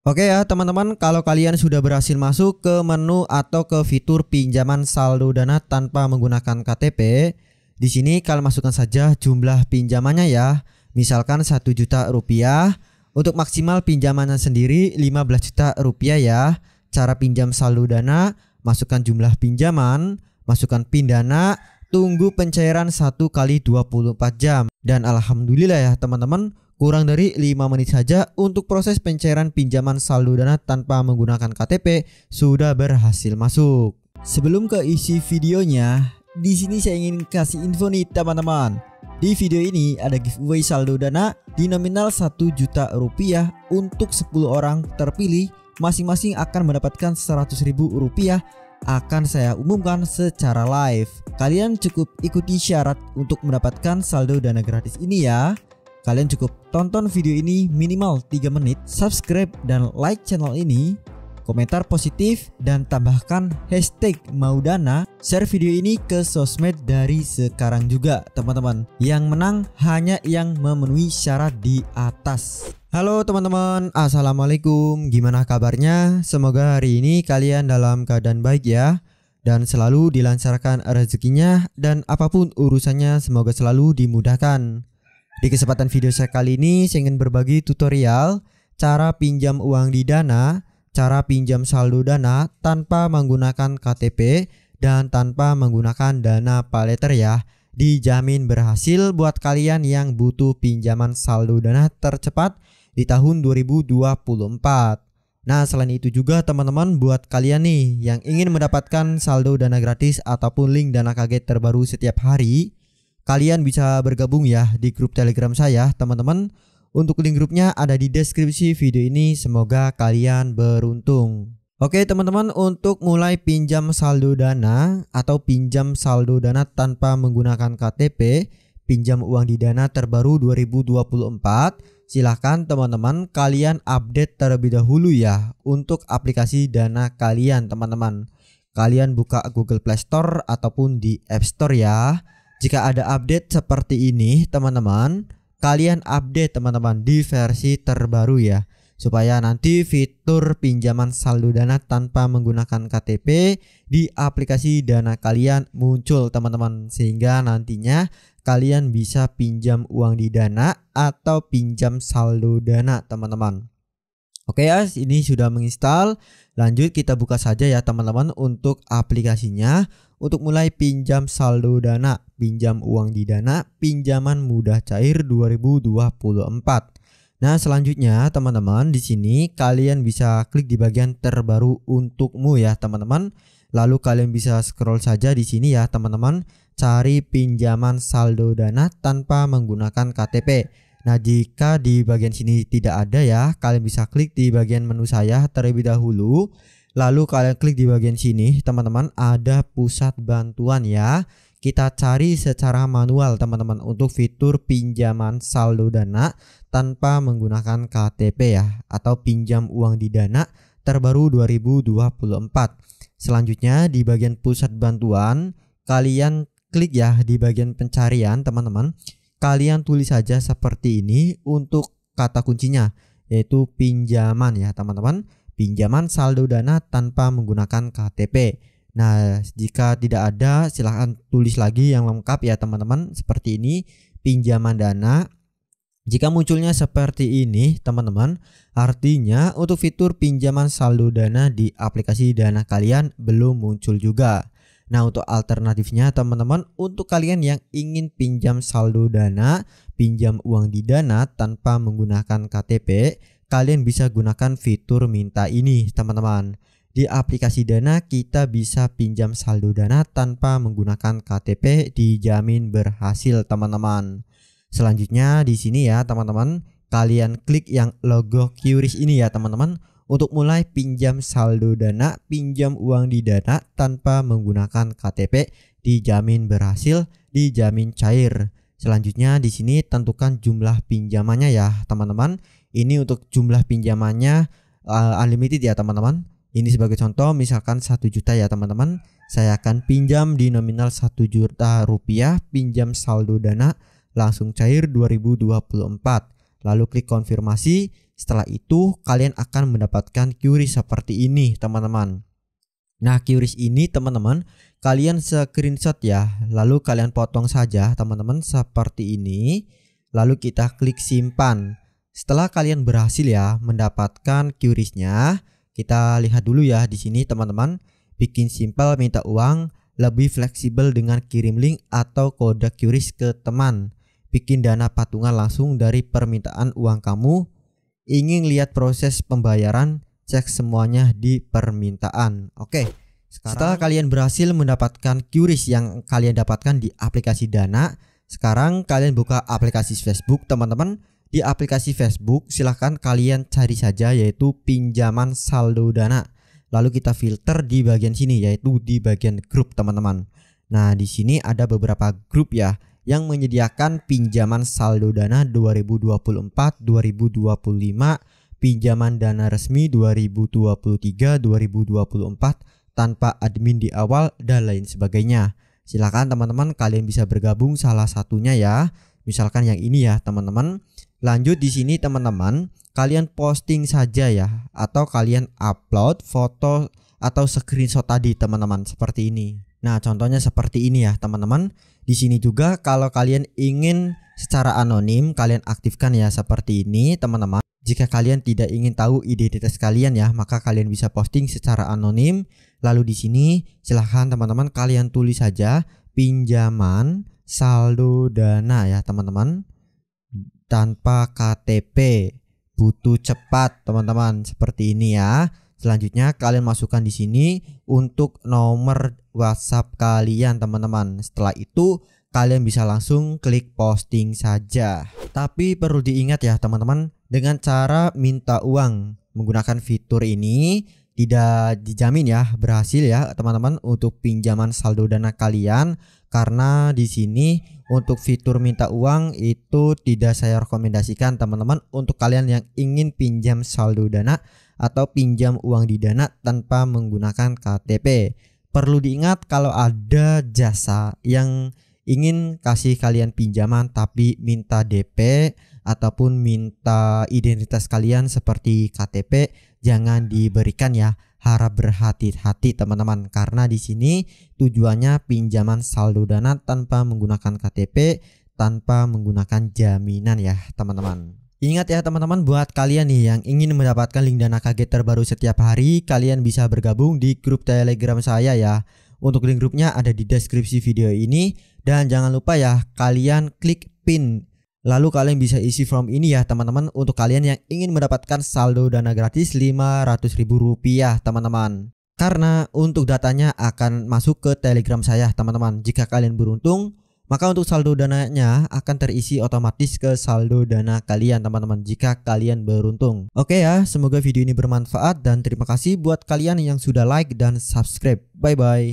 Oke ya teman-teman, kalau kalian sudah berhasil masuk ke menu atau ke fitur pinjaman saldo dana tanpa menggunakan KTP, di sini kalian masukkan saja jumlah pinjamannya ya. Misalkan 1 juta rupiah, untuk maksimal pinjamannya sendiri 15 juta rupiah ya. Cara pinjam saldo dana, masukkan jumlah pinjaman, masukkan PIN dana, tunggu pencairan 1 kali 24 jam. Dan alhamdulillah ya teman-teman, Kurang dari 5 menit saja untuk proses pencairan pinjaman saldo dana tanpa menggunakan KTP sudah berhasil masuk. Sebelum ke isi videonya, di sini saya ingin kasih info nih teman-teman. Di video ini ada giveaway saldo dana di nominal 1 juta rupiah untuk 10 orang terpilih masing-masing akan mendapatkan 100 ribu rupiah akan saya umumkan secara live. Kalian cukup ikuti syarat untuk mendapatkan saldo dana gratis ini ya. Kalian cukup tonton video ini minimal 3 menit, subscribe dan like channel ini, komentar positif dan tambahkan hashtag maudana, share video ini ke sosmed dari sekarang juga teman-teman. Yang menang hanya yang memenuhi syarat di atas. Halo teman-teman, Assalamualaikum Gimana kabarnya? Semoga hari ini kalian dalam keadaan baik ya Dan selalu dilancarkan rezekinya dan apapun urusannya semoga selalu dimudahkan di kesempatan video saya kali ini, saya ingin berbagi tutorial cara pinjam uang di Dana, cara pinjam saldo Dana tanpa menggunakan KTP dan tanpa menggunakan Dana Paleter ya. Dijamin berhasil buat kalian yang butuh pinjaman saldo Dana tercepat di tahun 2024. Nah, selain itu juga teman-teman buat kalian nih yang ingin mendapatkan saldo dana gratis ataupun link dana kaget terbaru setiap hari, kalian bisa bergabung ya di grup Telegram saya, teman-teman. Untuk link grupnya ada di deskripsi video ini. Semoga kalian beruntung. Oke teman-teman untuk mulai pinjam saldo dana atau pinjam saldo dana tanpa menggunakan KTP Pinjam uang di dana terbaru 2024 Silahkan teman-teman kalian update terlebih dahulu ya Untuk aplikasi dana kalian teman-teman Kalian buka Google Play Store ataupun di App Store ya jika ada update seperti ini, teman-teman, kalian update teman-teman di versi terbaru ya supaya nanti fitur pinjaman saldo dana tanpa menggunakan KTP di aplikasi dana kalian muncul teman-teman sehingga nantinya kalian bisa pinjam uang di dana atau pinjam saldo dana teman-teman Oke ya, ini sudah menginstal. Lanjut kita buka saja ya teman-teman untuk aplikasinya. Untuk mulai pinjam saldo dana, pinjam uang di dana, pinjaman mudah cair 2024. Nah selanjutnya teman-teman di sini kalian bisa klik di bagian terbaru untukmu ya teman-teman. Lalu kalian bisa scroll saja di sini ya teman-teman. Cari pinjaman saldo dana tanpa menggunakan KTP. Nah, jika di bagian sini tidak ada ya, kalian bisa klik di bagian menu saya terlebih dahulu. Lalu kalian klik di bagian sini, teman-teman, ada pusat bantuan ya. Kita cari secara manual, teman-teman, untuk fitur pinjaman saldo dana tanpa menggunakan KTP ya atau pinjam uang di dana terbaru 2024. Selanjutnya di bagian pusat bantuan, kalian klik ya di bagian pencarian, teman-teman kalian tulis saja seperti ini untuk kata kuncinya yaitu pinjaman ya teman-teman pinjaman saldo dana tanpa menggunakan KTP. Nah, jika tidak ada silahkan tulis lagi yang lengkap ya teman-teman seperti ini pinjaman dana. Jika munculnya seperti ini teman-teman, artinya untuk fitur pinjaman saldo dana di aplikasi dana kalian belum muncul juga. Nah, untuk alternatifnya teman-teman, untuk kalian yang ingin pinjam saldo Dana, pinjam uang di Dana tanpa menggunakan KTP, kalian bisa gunakan fitur minta ini, teman-teman. Di aplikasi Dana kita bisa pinjam saldo Dana tanpa menggunakan KTP dijamin berhasil, teman-teman. Selanjutnya di sini ya, teman-teman, kalian klik yang logo QRIS ini ya, teman-teman untuk mulai pinjam saldo dana, pinjam uang di dana tanpa menggunakan KTP dijamin berhasil, dijamin cair. Selanjutnya di sini tentukan jumlah pinjamannya ya teman-teman. Ini untuk jumlah pinjamannya uh, unlimited ya teman-teman. Ini sebagai contoh misalkan 1 juta ya teman-teman. Saya akan pinjam di nominal 1 juta rupiah, pinjam saldo dana langsung cair 2024. Lalu klik konfirmasi setelah itu kalian akan mendapatkan QRIS seperti ini teman-teman. Nah QRIS ini teman-teman kalian screenshot ya lalu kalian potong saja teman-teman seperti ini lalu kita klik simpan. Setelah kalian berhasil ya mendapatkan QRIS-nya kita lihat dulu ya di sini teman-teman bikin simple minta uang lebih fleksibel dengan kirim link atau kode QRIS ke teman bikin dana patungan langsung dari permintaan uang kamu ingin lihat proses pembayaran, cek semuanya di permintaan. Oke. Sekarang, Setelah kalian berhasil mendapatkan QRIS yang kalian dapatkan di aplikasi Dana, sekarang kalian buka aplikasi Facebook, teman-teman. Di aplikasi Facebook, silahkan kalian cari saja yaitu pinjaman saldo Dana. Lalu kita filter di bagian sini yaitu di bagian grup, teman-teman. Nah, di sini ada beberapa grup ya yang menyediakan pinjaman saldo dana 2024-2025, pinjaman dana resmi 2023-2024 tanpa admin di awal dan lain sebagainya. Silakan teman-teman kalian bisa bergabung salah satunya ya. Misalkan yang ini ya teman-teman. Lanjut di sini teman-teman, kalian posting saja ya atau kalian upload foto atau screenshot tadi teman-teman seperti ini. Nah, contohnya seperti ini ya, teman-teman. Di sini juga kalau kalian ingin secara anonim kalian aktifkan ya seperti ini, teman-teman. Jika kalian tidak ingin tahu identitas kalian ya, maka kalian bisa posting secara anonim. Lalu di sini silahkan teman-teman kalian tulis saja pinjaman saldo dana ya, teman-teman. Tanpa KTP, butuh cepat, teman-teman. Seperti ini ya. Selanjutnya kalian masukkan di sini untuk nomor WhatsApp kalian teman-teman. Setelah itu kalian bisa langsung klik posting saja. Tapi perlu diingat ya teman-teman, dengan cara minta uang menggunakan fitur ini tidak dijamin ya berhasil ya teman-teman untuk pinjaman saldo dana kalian karena di sini untuk fitur minta uang itu tidak saya rekomendasikan teman-teman untuk kalian yang ingin pinjam saldo dana atau pinjam uang di Dana tanpa menggunakan KTP. Perlu diingat kalau ada jasa yang ingin kasih kalian pinjaman tapi minta DP ataupun minta identitas kalian seperti KTP jangan diberikan ya. Harap berhati-hati teman-teman karena di sini tujuannya pinjaman saldo dana tanpa menggunakan KTP tanpa menggunakan jaminan ya teman-teman. Ingat ya teman-teman buat kalian nih yang ingin mendapatkan link dana kaget terbaru setiap hari Kalian bisa bergabung di grup telegram saya ya Untuk link grupnya ada di deskripsi video ini Dan jangan lupa ya kalian klik pin Lalu kalian bisa isi form ini ya teman-teman Untuk kalian yang ingin mendapatkan saldo dana gratis ribu rupiah teman-teman Karena untuk datanya akan masuk ke telegram saya teman-teman Jika kalian beruntung maka untuk saldo dananya akan terisi otomatis ke saldo dana kalian teman-teman jika kalian beruntung. Oke ya, semoga video ini bermanfaat dan terima kasih buat kalian yang sudah like dan subscribe. Bye bye.